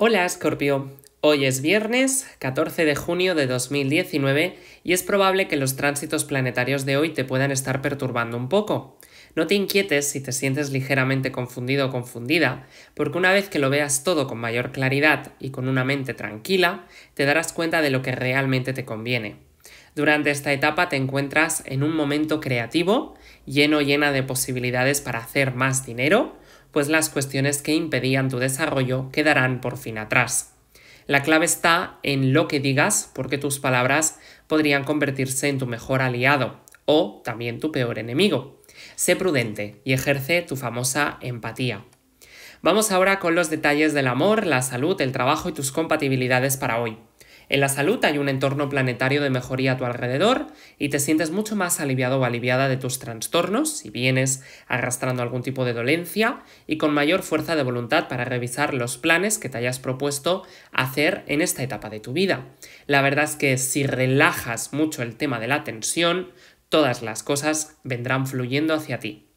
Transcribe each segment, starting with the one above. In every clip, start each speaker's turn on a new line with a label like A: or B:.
A: Hola Scorpio, hoy es viernes 14 de junio de 2019 y es probable que los tránsitos planetarios de hoy te puedan estar perturbando un poco. No te inquietes si te sientes ligeramente confundido o confundida, porque una vez que lo veas todo con mayor claridad y con una mente tranquila, te darás cuenta de lo que realmente te conviene. Durante esta etapa te encuentras en un momento creativo, lleno llena de posibilidades para hacer más dinero, pues las cuestiones que impedían tu desarrollo quedarán por fin atrás. La clave está en lo que digas, porque tus palabras podrían convertirse en tu mejor aliado o también tu peor enemigo. Sé prudente y ejerce tu famosa empatía. Vamos ahora con los detalles del amor, la salud, el trabajo y tus compatibilidades para hoy. En la salud hay un entorno planetario de mejoría a tu alrededor y te sientes mucho más aliviado o aliviada de tus trastornos si vienes arrastrando algún tipo de dolencia y con mayor fuerza de voluntad para revisar los planes que te hayas propuesto hacer en esta etapa de tu vida. La verdad es que si relajas mucho el tema de la tensión, todas las cosas vendrán fluyendo hacia ti.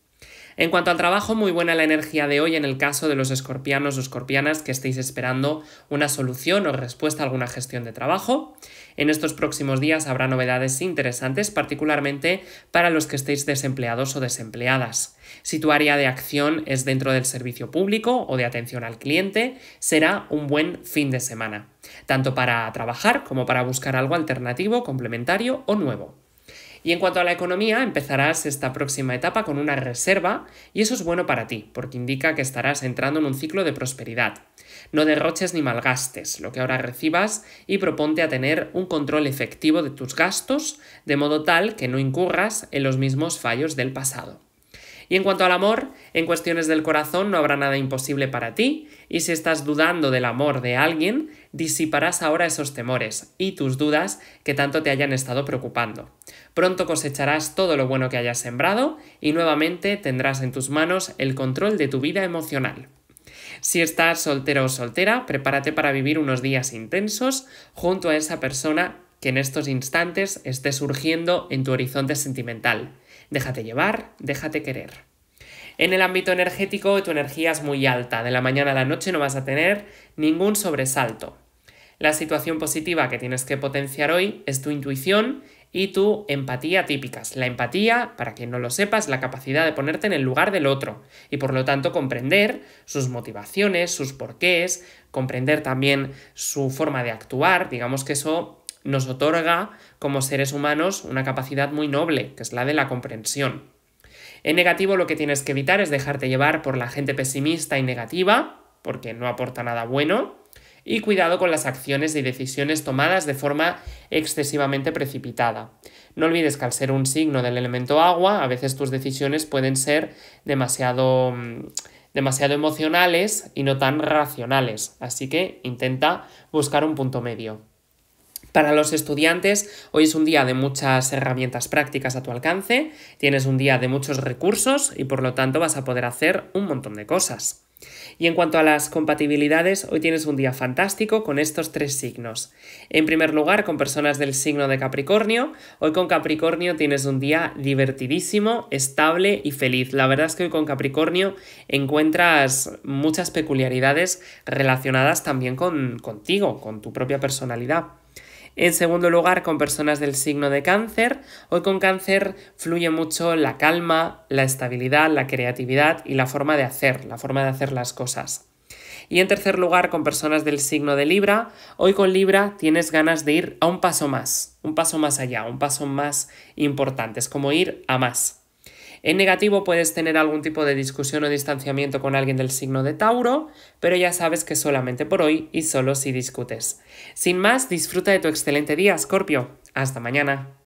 A: En cuanto al trabajo, muy buena la energía de hoy en el caso de los escorpianos o escorpianas que estéis esperando una solución o respuesta a alguna gestión de trabajo. En estos próximos días habrá novedades interesantes, particularmente para los que estéis desempleados o desempleadas. Si tu área de acción es dentro del servicio público o de atención al cliente, será un buen fin de semana, tanto para trabajar como para buscar algo alternativo, complementario o nuevo. Y en cuanto a la economía, empezarás esta próxima etapa con una reserva y eso es bueno para ti, porque indica que estarás entrando en un ciclo de prosperidad. No derroches ni malgastes lo que ahora recibas y proponte a tener un control efectivo de tus gastos, de modo tal que no incurras en los mismos fallos del pasado. Y en cuanto al amor, en cuestiones del corazón no habrá nada imposible para ti, y si estás dudando del amor de alguien, disiparás ahora esos temores y tus dudas que tanto te hayan estado preocupando. Pronto cosecharás todo lo bueno que hayas sembrado y nuevamente tendrás en tus manos el control de tu vida emocional. Si estás soltero o soltera, prepárate para vivir unos días intensos junto a esa persona que en estos instantes esté surgiendo en tu horizonte sentimental. Déjate llevar, déjate querer. En el ámbito energético, tu energía es muy alta. De la mañana a la noche no vas a tener ningún sobresalto. La situación positiva que tienes que potenciar hoy es tu intuición y tu empatía típicas. La empatía, para quien no lo sepa, es la capacidad de ponerte en el lugar del otro y por lo tanto comprender sus motivaciones, sus porqués, comprender también su forma de actuar. Digamos que eso nos otorga como seres humanos una capacidad muy noble, que es la de la comprensión. En negativo lo que tienes que evitar es dejarte llevar por la gente pesimista y negativa, porque no aporta nada bueno, y cuidado con las acciones y decisiones tomadas de forma excesivamente precipitada. No olvides que al ser un signo del elemento agua, a veces tus decisiones pueden ser demasiado, mm, demasiado emocionales y no tan racionales, así que intenta buscar un punto medio. Para los estudiantes, hoy es un día de muchas herramientas prácticas a tu alcance, tienes un día de muchos recursos y por lo tanto vas a poder hacer un montón de cosas. Y en cuanto a las compatibilidades, hoy tienes un día fantástico con estos tres signos. En primer lugar, con personas del signo de Capricornio, hoy con Capricornio tienes un día divertidísimo, estable y feliz. La verdad es que hoy con Capricornio encuentras muchas peculiaridades relacionadas también con, contigo, con tu propia personalidad. En segundo lugar, con personas del signo de cáncer. Hoy con cáncer fluye mucho la calma, la estabilidad, la creatividad y la forma de hacer, la forma de hacer las cosas. Y en tercer lugar, con personas del signo de Libra, hoy con Libra tienes ganas de ir a un paso más, un paso más allá, un paso más importante, es como ir a más. En negativo puedes tener algún tipo de discusión o distanciamiento con alguien del signo de Tauro, pero ya sabes que solamente por hoy y solo si discutes. Sin más, disfruta de tu excelente día, Scorpio. Hasta mañana.